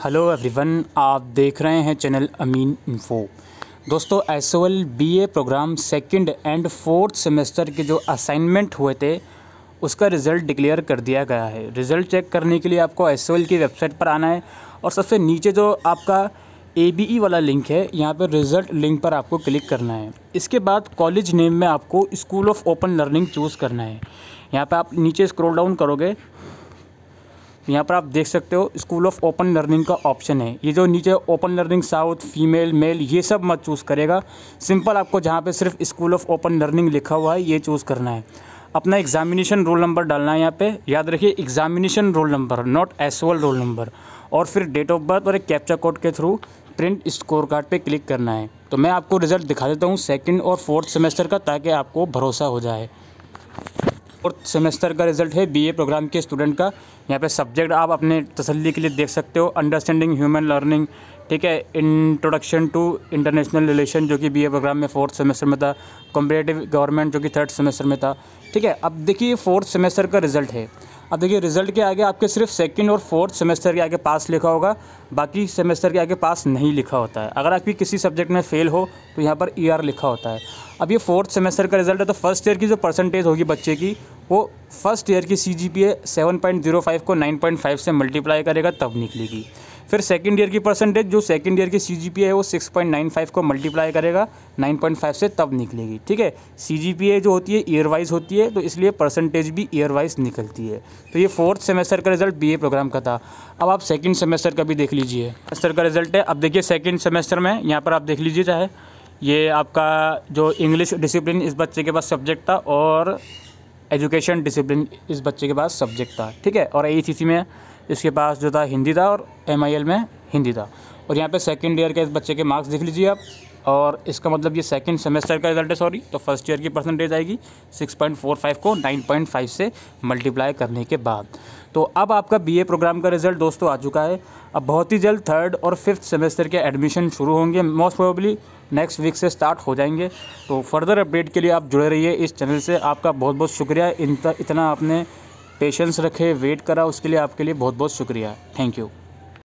hello everyone आप देख रहे हैं चैनल अमीन इन्फो दोस्तों S O L B A program second and fourth semester के जो असाइनमेंट हुए थे उसका रिज़ल्ट डिक्लेयर कर दिया गया है रिज़ल्ट चेक करने के लिए आपको एस ओ एल की वेबसाइट पर आना है और सबसे नीचे जो आपका ए बी ई वाला लिंक है यहाँ पर रिज़ल्ट लिंक पर आपको क्लिक करना है इसके बाद कॉलेज नेम में आपको school of open learning choose करना है यहाँ पर आप नीचे स्क्रोल डाउन करोगे यहाँ पर आप देख सकते हो स्कूल ऑफ ओपन लर्निंग का ऑप्शन है ये जो नीचे open learning south female male ये सब मत चूज़ करेगा सिंपल आपको जहाँ पे सिर्फ स्कूल ऑफ ओपन लर्निंग लिखा हुआ है ये चूज़ करना है अपना एग्जामिनेशन रोल नंबर डालना है यहाँ पे याद रखिए examination roll number not SOL roll number और फिर डेट ऑफ बर्थ और एक कैप्चा कोड के थ्रू प्रिंट स्कोर कार्ड पर क्लिक करना है तो मैं आपको रिज़ल्ट दिखा देता हूँ सेकेंड और फोर्थ सेमेस्टर का ताकि आपको भरोसा हो जाए फोर्थ सेमेस्टर का रिजल्ट है बीए प्रोग्राम के स्टूडेंट का यहाँ पे सब्जेक्ट आप अपने तसल्ली के लिए देख सकते हो अंडरस्टैंडिंग ह्यूमन लर्निंग ठीक है इंट्रोडक्शन टू इंटरनेशनल रिलेशन जो कि बीए प्रोग्राम में फोर्थ सेमेस्टर में था कॉम्पिटेटिव गवर्नमेंट जो कि थर्ड सेमेस्टर में था ठीक है अब देखिए फोर्थ सेमेस्टर का रिजल्ट है अब देखिए रिजल्ट के आगे आपके सिर्फ सेकेंड और फोर्थ सेमेस्टर के आगे पास लिखा होगा बाकी सेमेस्टर के आगे पास नहीं लिखा होता है अगर आपकी किसी सब्जेक्ट में फेल हो तो यहाँ पर ई e लिखा होता है अब ये फोर्थ सेमेस्टर का रिजल्ट है तो फर्स्ट ईयर की जो परसेंटेज होगी बच्चे की वो फर्स्ट ईयर की C G P A seven point zero five को नाइन पॉइंट फाइव से मल्टीप्लाई करेगा तब निकलेगी फिर सेकेंड ईयर की परसेंटेज जो सेकेंड ईयर की सी जी पी है वो सिक्स पॉइंट नाइन फाइव को मल्टीप्लाई करेगा नाइन पॉइंट फाइव से तब निकलेगी ठीक है सी जी पी ए जो होती है ईयर वाइज होती है तो इसलिए परसेंटेज भी ईयर वाइज निकलती है तो ये फोर्थ सेमेस्टर का रिजल्ट बी ए प्रोग्राम का था अब आप सेकेंड सेमेस्टर का भी देख लीजिए सेमेस्टर का रिजल्ट है अब देखिए सेकेंड सेमेस्टर में यहाँ पर आप देख लीजिए चाहे ये आपका जो इंग्लिश डिसिप्लिन इस बच्चे के पास सब्जेक्ट था और एजुकेशन डिसिप्लिन इस बच्चे के पास सब्जेक्ट था ठीक है और ए में इसके पास जो था हिंदी था और एम में हिंदी था और यहाँ पे सेकंड ईयर के इस बच्चे के मार्क्स देख लीजिए आप और इसका मतलब ये सेकंड सेमेस्टर का रिजल्ट है सॉरी तो फर्स्ट ईयर की परसेंटेज आएगी 6.45 को 9.5 से मल्टीप्लाई करने के बाद तो अब आपका बीए प्रोग्राम का रिजल्ट दोस्तों आ चुका है अब बहुत ही जल्द थर्ड और फिफ्थ सेमेस्टर के एडमिशन शुरू होंगे मोस्ट प्रोबेबली नेक्स्ट वीक से स्टार्ट हो जाएंगे तो फर्दर अपडेट के लिए आप जुड़े रहिए इस चैनल से आपका बहुत बहुत शुक्रिया इतना आपने पेशेंस रखे वेट करा उसके लिए आपके लिए बहुत बहुत शुक्रिया थैंक यू